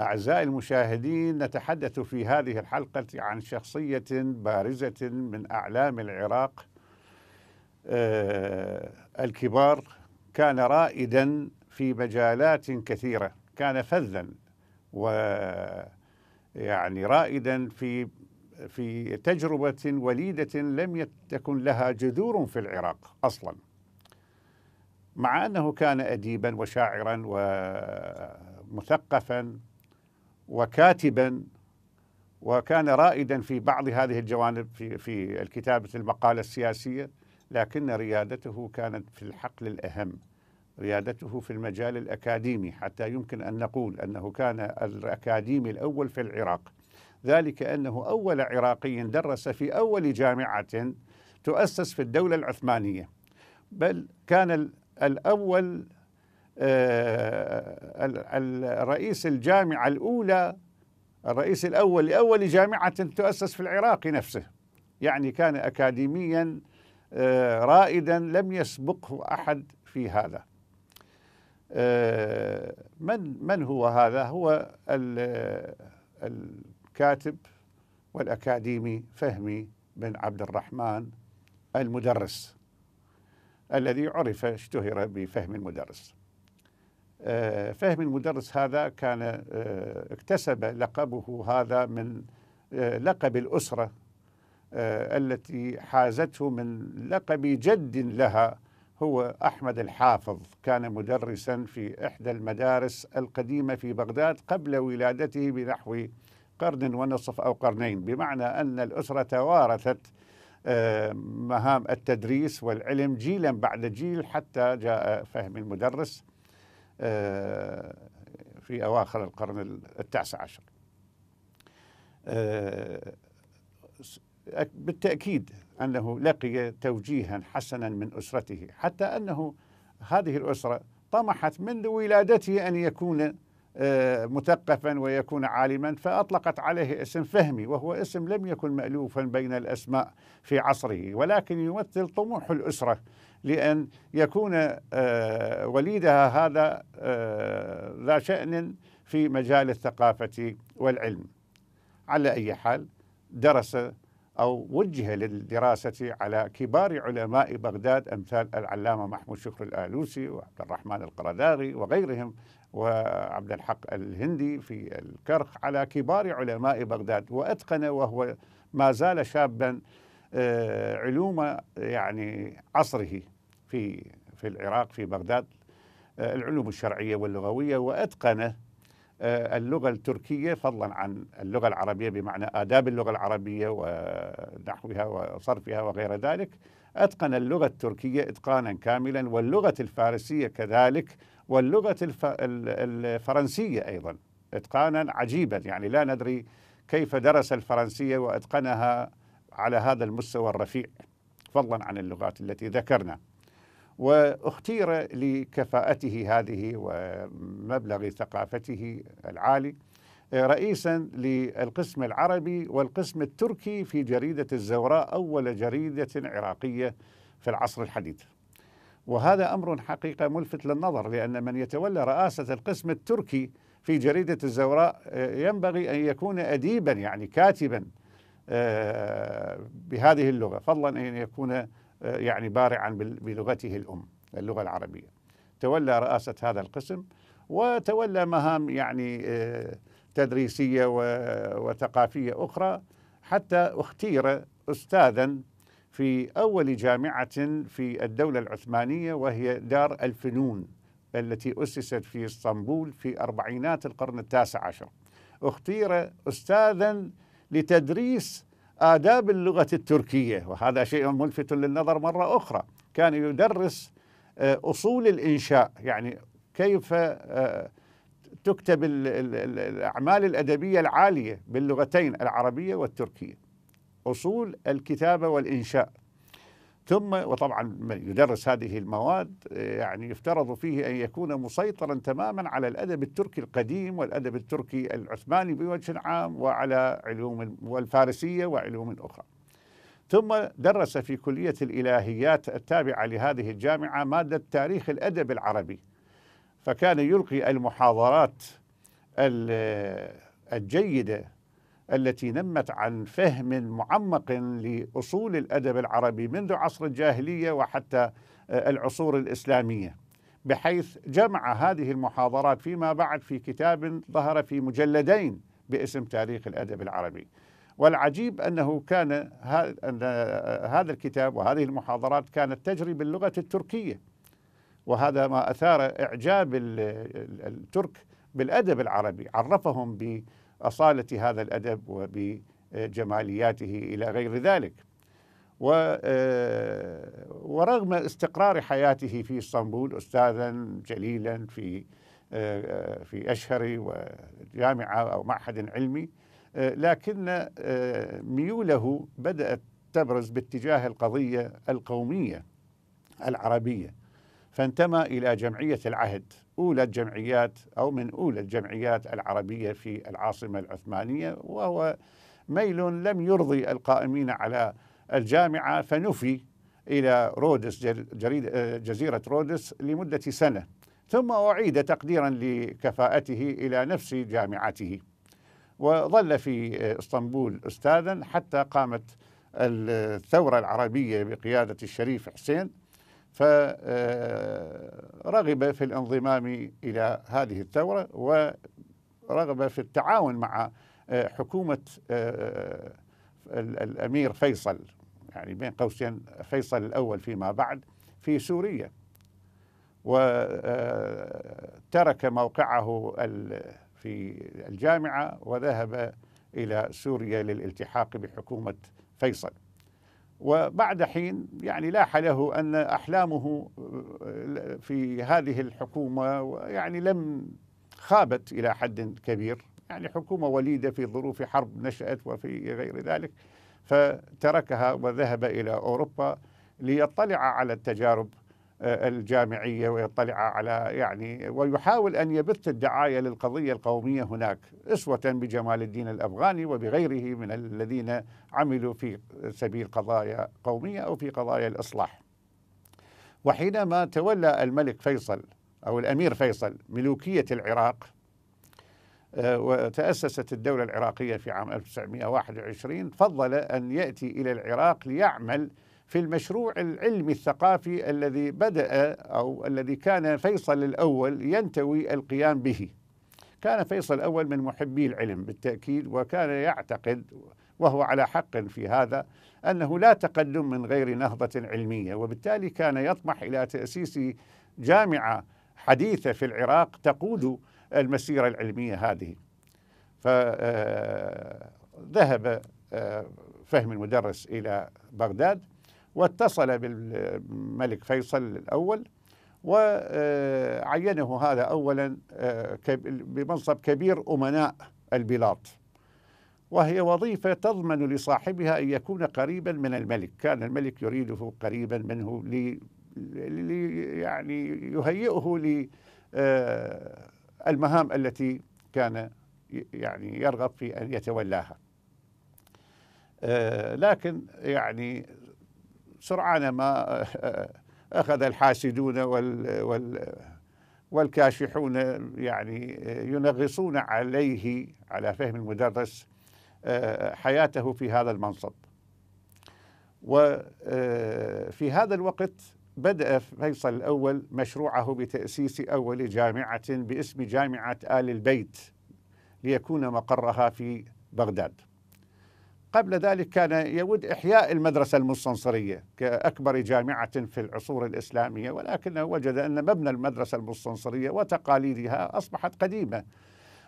أعزائي المشاهدين نتحدث في هذه الحلقة عن شخصية بارزة من أعلام العراق آه، الكبار كان رائدا في مجالات كثيرة كان فذا و يعني رائدا في في تجربة وليدة لم تكن لها جذور في العراق أصلا مع أنه كان أديبا وشاعرا ومثقفا وكاتبا وكان رائدا في بعض هذه الجوانب في في كتابه المقاله السياسيه لكن ريادته كانت في الحقل الاهم ريادته في المجال الاكاديمي حتى يمكن ان نقول انه كان الاكاديمي الاول في العراق ذلك انه اول عراقي درس في اول جامعه تؤسس في الدوله العثمانيه بل كان الاول آه، الرئيس الجامعة الأولى الرئيس الأول لأول جامعة تؤسس في العراق نفسه يعني كان أكاديميا آه، رائدا لم يسبقه أحد في هذا آه، من من هو هذا هو الكاتب والأكاديمي فهمي بن عبد الرحمن المدرس الذي عرف اشتهر بفهم المدرس آه، فهم المدرس هذا كان آه، اكتسب لقبه هذا من آه، لقب الأسرة التي حازته من لقب جد لها هو أحمد الحافظ كان مدرسا في إحدى المدارس القديمة في بغداد قبل ولادته بنحو قرن ونصف أو قرنين بمعنى أن الأسرة توارثت مهام التدريس والعلم جيلا بعد جيل حتى جاء فهم المدرس آه، في أواخر القرن التاسع عشر آه، بالتأكيد أنه لقي توجيها حسنا من أسرته حتى أنه هذه الأسرة طمحت منذ ولادته أن يكون آه، مثقفا ويكون عالما فأطلقت عليه اسم فهمي وهو اسم لم يكن مألوفا بين الأسماء في عصره ولكن يمثل طموح الأسرة لأن يكون آه، وليدها هذا ذا آه، شأن في مجال الثقافة والعلم على أي حال درس أو وجه للدراسة على كبار علماء بغداد أمثال العلامة محمود شكر الآلوسي وعبد الرحمن القرداغي وغيرهم وعبد الحق الهندي في الكرخ على كبار علماء بغداد وأتقن وهو ما زال شابا آه، علوم آه، يعني عصره في في العراق في بغداد آه، العلوم الشرعيه واللغويه واتقن اللغه التركيه فضلا عن اللغه العربيه بمعنى اداب اللغه العربيه ونحوها وصرفها وغير ذلك اتقن اللغه التركيه اتقانا كاملا واللغه الفارسيه كذلك واللغه الف... الفرنسيه ايضا اتقانا عجيبا يعني لا ندري كيف درس الفرنسيه واتقنها على هذا المستوى الرفيع فضلا عن اللغات التي ذكرنا واختير لكفاءته هذه ومبلغ ثقافته العالي آه، رئيسا للقسم العربي والقسم التركي في جريدة الزوراء أول جريدة عراقية في العصر الحديث وهذا أمر حقيقة ملفت للنظر لأن من يتولى رئاسة القسم التركي في جريدة الزوراء آه، ينبغي أن يكون أديبا يعني كاتبا آه، بهذه اللغة فضلا أن يكون آه، يعني بارعا بلغته الأم اللغة العربية تولى رئاسة هذا القسم وتولى مهام يعني آه، تدريسية وثقافية أخرى حتى اختير أستاذا في أول جامعة في الدولة العثمانية وهي دار الفنون التي أسست في اسطنبول في أربعينات القرن التاسع عشر اختير أستاذا لتدريس آداب اللغة التركية وهذا شيء ملفت للنظر مرة أخرى كان يدرس آه، أصول الإنشاء يعني كيف آه، تكتب الأعمال الأدبية العالية باللغتين العربية والتركية أصول الكتابة والإنشاء ثم وطبعا من يدرس هذه المواد يعني يفترض فيه ان يكون مسيطرا تماما على الادب التركي القديم والادب التركي العثماني بوجه عام وعلى علوم والفارسيه وعلوم اخرى. ثم درس في كليه الالهيات التابعه لهذه الجامعه ماده تاريخ الادب العربي. فكان يلقي المحاضرات الجيده التي نمت عن فهم معمق لاصول الادب العربي منذ عصر الجاهليه وحتى آه، العصور الاسلاميه بحيث جمع هذه المحاضرات فيما بعد في كتاب ظهر في مجلدين باسم تاريخ الادب العربي والعجيب انه كان آه، هذا الكتاب وهذه المحاضرات كانت تجري باللغه التركيه وهذا ما اثار اعجاب الترك بالادب العربي عرفهم ب أصالة هذا الأدب وبجمالياته إلى غير ذلك آه، ورغم استقرار حياته في اسطنبول أستاذا جليلا في آه، آه، في أشهر وجامعة أو معهد علمي لكن ميوله بدأت تبرز باتجاه القضية القومية العربية فانتمى إلى جمعية العهد أولى الجمعيات أو من أولى الجمعيات العربية في العاصمة العثمانية وهو ميل لم يرضي القائمين على الجامعة فنفي إلى رودس آه، جزيرة رودس لمدة سنة ثم أعيد تقديرا لكفاءته إلى نفس جامعته وظل في اسطنبول أستاذا حتى قامت الثورة العربية بقيادة الشريف حسين فرغب في الانضمام إلى هذه الثورة ورغب في التعاون مع آه، حكومة آه، آه، الأمير فيصل يعني بين قوسين فيصل الأول فيما بعد في سوريا وترك موقعه في الجامعة وذهب إلى سوريا للالتحاق بحكومة فيصل وبعد حين يعني لاح له أن أحلامه آه، في هذه الحكومة يعني لم خابت إلى حد كبير يعني حكومة وليدة في ظروف حرب نشأت وفي غير ذلك فتركها وذهب إلى أوروبا ليطلع على التجارب آه، الجامعيه ويطلع على يعني ويحاول ان يبث الدعايه للقضيه القوميه هناك اسوه بجمال الدين الافغاني وبغيره من الذين عملوا في سبيل قضايا قوميه او في قضايا الاصلاح. وحينما تولى الملك فيصل او الامير فيصل ملوكيه العراق آه، وتأسست الدولة العراقية في عام 1921 فضل أن يأتي إلى العراق ليعمل في المشروع العلمي الثقافي الذي بدأ أو الذي كان فيصل الأول ينتوي القيام به كان فيصل الأول من محبي العلم بالتأكيد وكان يعتقد وهو على حق في هذا أنه لا تقدم من غير نهضة علمية وبالتالي كان يطمح إلى تأسيس جامعة حديثة في العراق تقود المسيرة العلمية هذه فذهب آه، آه، فهم المدرس إلى بغداد واتصل بالملك فيصل الأول وعينه هذا أولا آه، بمنصب كبير أمناء البلاد وهي وظيفة تضمن لصاحبها أن يكون قريبا من الملك كان الملك يريده قريبا منه لي يعني يهيئه للمهام آه، التي كان يعني يرغب في أن يتولاها آه، لكن يعني سرعان ما آه، أخذ الحاسدون وال وال والكاشحون يعني ينغصون عليه على فهم المدرس آه، حياته في هذا المنصب وفي آه، هذا الوقت بدأ فيصل الأول مشروعه بتأسيس أول جامعة باسم جامعة آل البيت ليكون مقرها في بغداد قبل ذلك كان يود إحياء المدرسة المستنصرية كأكبر جامعة في العصور الإسلامية ولكنه وجد أن مبنى المدرسة المستنصرية وتقاليدها أصبحت قديمة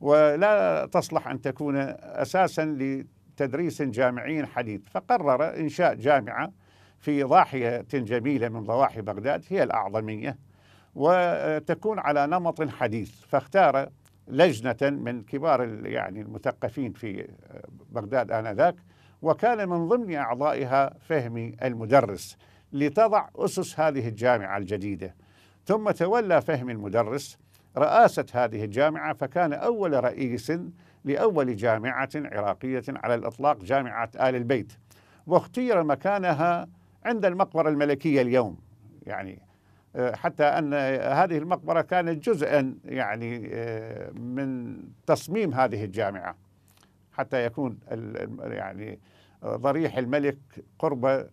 ولا تصلح أن تكون أساسا لتدريس جامعي حديث فقرر إنشاء جامعة في ضاحية جميلة من ضواحي بغداد هي الأعظمية وتكون على نمط حديث فاختار لجنة من كبار يعني المثقفين في آه، بغداد آنذاك وكان من ضمن أعضائها فهمي المدرس لتضع أسس هذه الجامعة الجديدة ثم تولى فهمي المدرس رئاسة هذه الجامعة فكان أول رئيس لأول جامعة عراقية على الإطلاق جامعة آل البيت واختير مكانها عند المقبرة الملكية اليوم يعني آه، حتى أن هذه المقبرة كانت جزءا يعني آه، من تصميم هذه الجامعة حتى يكون يعني آه، ضريح الملك قرب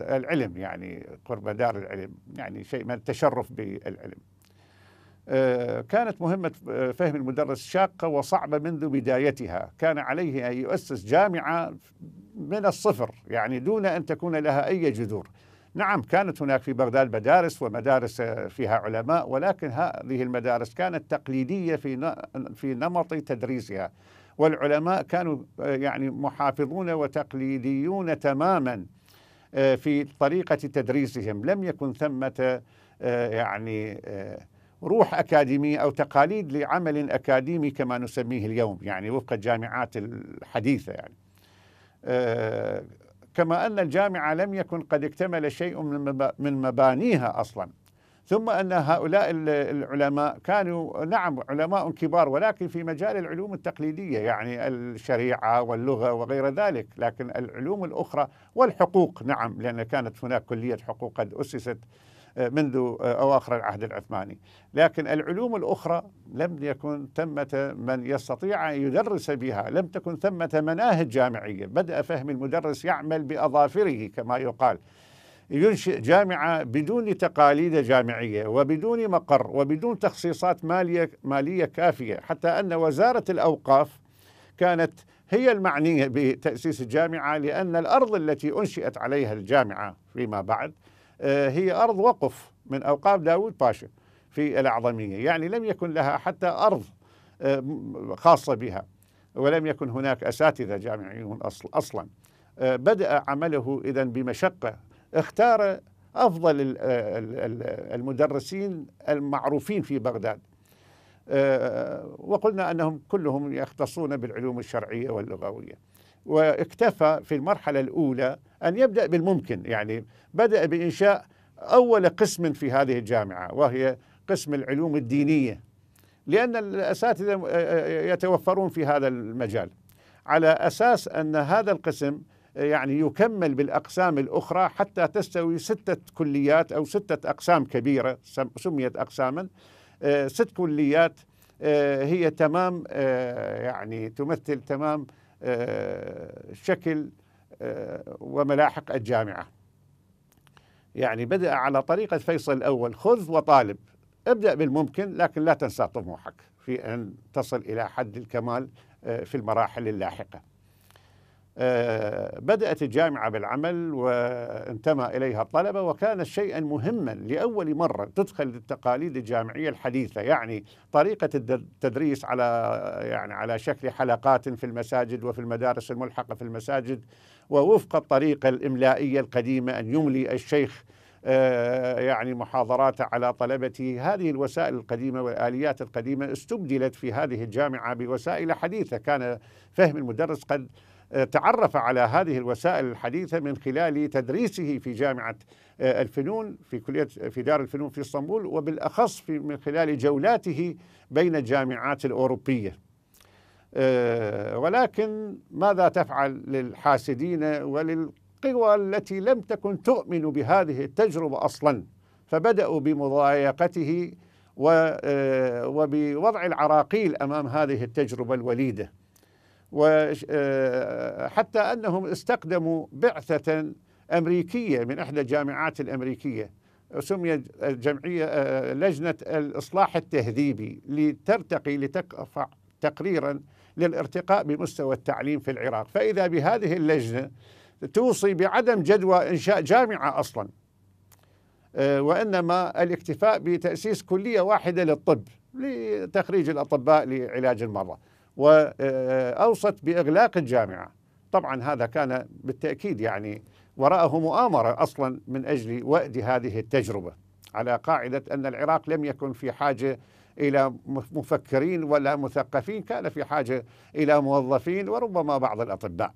العلم يعني قرب دار العلم يعني شيء من التشرف بالعلم كانت مهمة فهم المدرس شاقة وصعبة منذ بدايتها كان عليه أن يؤسس جامعة من الصفر يعني دون أن تكون لها أي جذور نعم كانت هناك في بغداد مدارس ومدارس آه، فيها علماء ولكن هذه المدارس كانت تقليديه في في نمط تدريسها والعلماء كانوا آه، يعني محافظون وتقليديون تماما آه، في طريقه تدريسهم لم يكن ثمه يعني روح أكاديمية أو تقاليد لعمل أكاديمي كما نسميه اليوم يعني وفق الجامعات الحديثة يعني كما أن الجامعة لم يكن قد اكتمل شيء من مبانيها أصلا ثم أن هؤلاء العلماء كانوا نعم علماء كبار ولكن في مجال العلوم التقليدية يعني الشريعة واللغة وغير ذلك لكن العلوم الأخرى والحقوق نعم لأن كانت هناك كلية حقوق قد أسست آه، منذ آه، أواخر العهد العثماني لكن العلوم الأخرى لم يكن ثمة من يستطيع أن يدرس بها لم تكن ثمة مناهج جامعية بدأ فهم المدرس يعمل بأظافره كما يقال ينشئ جامعة بدون تقاليد جامعية وبدون مقر وبدون تخصيصات مالية, مالية كافية حتى أن وزارة الأوقاف كانت هي المعنية بتأسيس الجامعة لأن الأرض التي أنشئت عليها الجامعة فيما بعد آه، هي أرض وقف من أوقاف داود باشا في الأعظمية يعني لم يكن لها حتى أرض آه، خاصة بها ولم يكن هناك أساتذة جامعيون أصلا آه، بدأ عمله إذا بمشقة اختار أفضل المدرسين المعروفين في بغداد وقلنا أنهم كلهم يختصون بالعلوم الشرعية واللغوية واكتفى في المرحلة الأولى أن يبدأ بالممكن يعني بدأ بإنشاء أول قسم في هذه الجامعة وهي قسم العلوم الدينية لأن الأساتذة يتوفرون في هذا المجال على أساس أن هذا القسم يعني يكمل بالأقسام الأخرى حتى تستوي ستة كليات أو ستة أقسام كبيرة سميت أقساما آه، ست كليات آه، هي تمام آه، يعني تمثل تمام شكل آه، وملاحق الجامعة يعني بدأ على طريقة فيصل الأول خذ وطالب ابدأ بالممكن لكن لا تنسى طموحك في أن تصل إلى حد الكمال آه، في المراحل اللاحقة بدأت الجامعة بالعمل وانتمى إليها الطلبة وكان شيئا مهما لأول مرة تدخل التقاليد الجامعية الحديثة يعني طريقة التدريس على يعني على شكل حلقات في المساجد وفي المدارس الملحقة في المساجد ووفق الطريقة الإملائية القديمة أن يملي الشيخ آه، يعني محاضراته على طلبته هذه الوسائل القديمة والآليات القديمة استبدلت في هذه الجامعة بوسائل حديثة كان فهم المدرس قد تعرف على هذه الوسائل الحديثة من خلال تدريسه في جامعة آه، الفنون في كلية في دار الفنون في اسطنبول وبالأخص في من خلال جولاته بين الجامعات الأوروبية آه، ولكن ماذا تفعل للحاسدين وللقوى التي لم تكن تؤمن بهذه التجربة أصلا فبدأوا بمضايقته آه، وبوضع العراقيل أمام هذه التجربة الوليدة وحتى آه، أنهم استقدموا بعثة أمريكية من إحدى الجامعات الأمريكية سميت الجمعية آه، لجنة الإصلاح التهذيبي لترتقي لتقفع تقريرا للارتقاء بمستوى التعليم في العراق فإذا بهذه اللجنة توصي بعدم جدوى إنشاء جامعة أصلا آه، وإنما الاكتفاء بتأسيس كلية واحدة للطب لتخريج الأطباء لعلاج المرضى وأوصت بإغلاق الجامعة طبعا هذا كان بالتأكيد يعني وراءه مؤامرة أصلا من أجل وأد هذه التجربة على قاعدة أن العراق لم يكن في حاجة إلى مفكرين ولا مثقفين كان في حاجة إلى موظفين وربما بعض الأطباء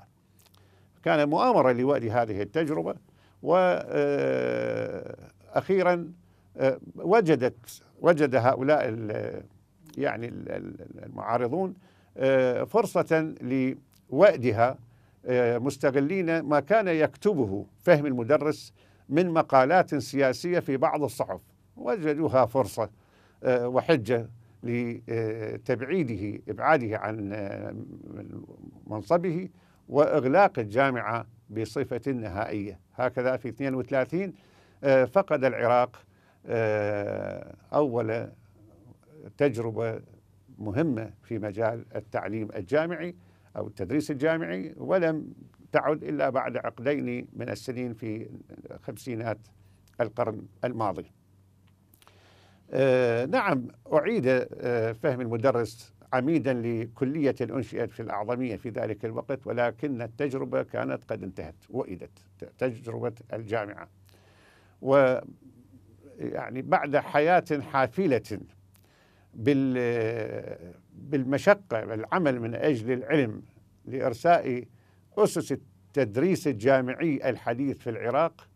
كان مؤامرة لوأد هذه التجربة وأخيرا آه، آه، وجدت وجد هؤلاء يعني المعارضون آه، فرصة لوأدها آه، مستغلين ما كان يكتبه فهم المدرس من مقالات سياسية في بعض الصحف وجدوها فرصة آه، وحجة لتبعيده إبعاده عن منصبه وإغلاق الجامعة بصفة نهائية هكذا في 32 فقد العراق أول تجربة مهمة في مجال التعليم الجامعي أو التدريس الجامعي ولم تعد إلا بعد عقدين من السنين في خمسينات القرن الماضي آه، نعم أعيد آه، فهم المدرس عميدا لكلية أنشئت في الأعظمية في ذلك الوقت ولكن التجربة كانت قد انتهت وئدت تجربة الجامعة و يعني بعد حياة حافلة بالمشقة والعمل من أجل العلم لإرساء أسس التدريس الجامعي الحديث في العراق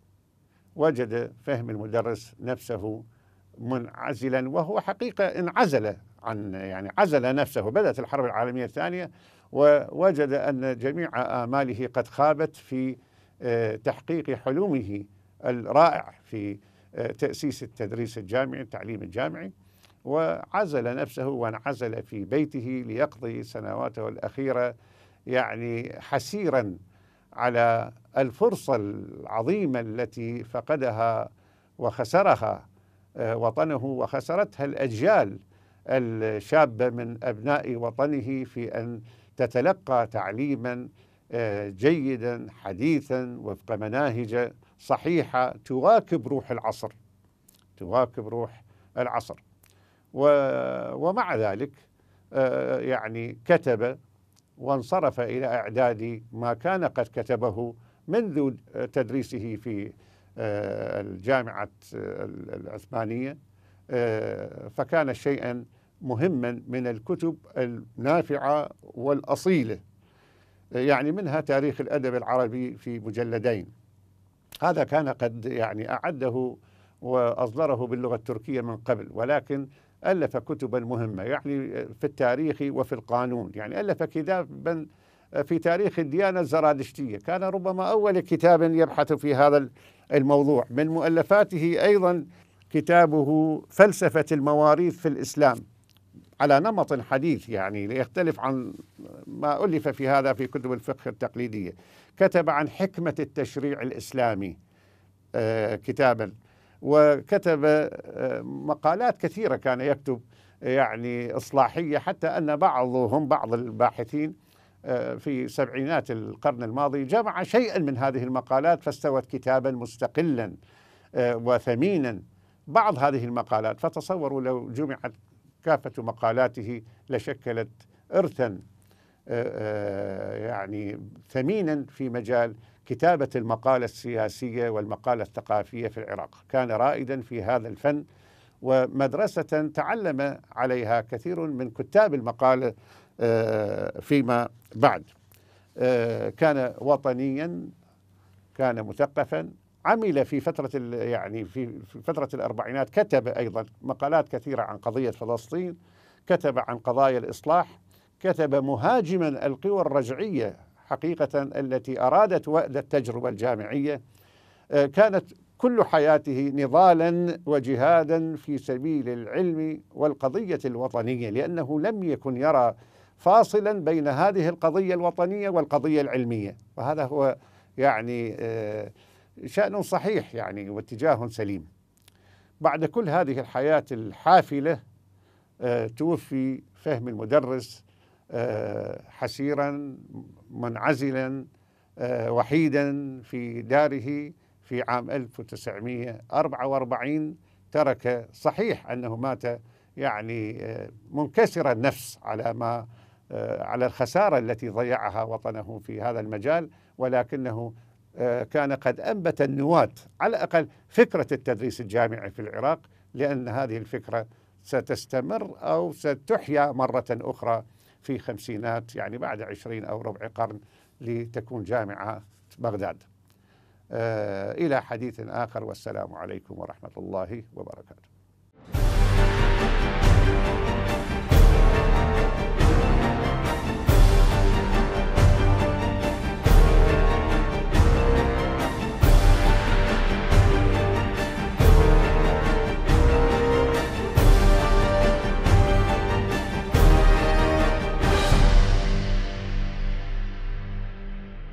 وجد فهم المدرس نفسه منعزلا وهو حقيقة انعزل عن يعني عزل نفسه بدأت الحرب العالمية الثانية ووجد أن جميع آماله قد خابت في آه، تحقيق حلمه الرائع في آه، تأسيس التدريس الجامعي التعليم الجامعي وعزل نفسه وانعزل في بيته ليقضي سنواته الأخيرة يعني حسيرا على الفرصة العظيمة التي فقدها وخسرها آه، وطنه وخسرتها الأجيال الشابة من أبناء وطنه في أن تتلقى تعليما آه، جيدا حديثا وفق مناهج صحيحة تواكب روح العصر تواكب روح العصر ومع ذلك آه، يعني كتب وانصرف إلى إعداد ما كان قد كتبه منذ تدريسه في آه، الجامعة آه، العثمانية فكان شيئا مهما من الكتب النافعة والأصيلة يعني منها تاريخ الأدب العربي في مجلدين هذا كان قد يعني أعده وأصدره باللغة التركية من قبل ولكن ألف كتبا مهمة يعني في التاريخ وفي القانون يعني ألف كتابا في تاريخ الديانة الزرادشتية كان ربما أول كتاب يبحث في هذا الموضوع من مؤلفاته أيضا كتابه فلسفة المواريث في الإسلام على نمط حديث يعني ليختلف عن ما ألف في هذا في كتب الفقه التقليدية كتب عن حكمة التشريع الإسلامي آه، كتابا وكتب آه، مقالات كثيرة كان يكتب يعني إصلاحية حتى أن بعضهم بعض الباحثين آه، في سبعينات القرن الماضي جمع شيئا من هذه المقالات فاستوت كتابا مستقلا آه، وثمينا بعض هذه المقالات فتصوروا لو جمعت كافة مقالاته لشكلت إرثا يعني ثمينا في مجال كتابة المقالة السياسية والمقالة الثقافية في العراق كان رائدا في هذا الفن ومدرسة تعلم عليها كثير من كتاب المقالة آه، فيما بعد آه، كان وطنيا كان مثقفا عمل في فترة يعني في فترة الأربعينات كتب أيضا مقالات كثيرة عن قضية فلسطين كتب عن قضايا الإصلاح كتب مهاجما القوى الرجعية حقيقة التي أرادت وأد التجربة الجامعية آه، كانت كل حياته نضالا وجهادا في سبيل العلم والقضية الوطنية لأنه لم يكن يرى فاصلا بين هذه القضية الوطنية والقضية العلمية وهذا هو يعني آه، شأن صحيح يعني واتجاه سليم بعد كل هذه الحياة الحافلة آه، توفي فهم المدرس آه، حسيرا منعزلا آه، وحيدا في داره في عام 1944 ترك صحيح انه مات يعني آه، منكسر النفس على ما على الخساره التي ضيعها وطنه في هذا المجال ولكنه كان قد انبت النواه على الاقل فكره التدريس الجامعي في العراق لان هذه الفكره ستستمر او ستحيا مره اخرى في خمسينات يعني بعد عشرين أو ربع قرن لتكون جامعة بغداد آه، إلى حديث آخر والسلام عليكم ورحمة الله وبركاته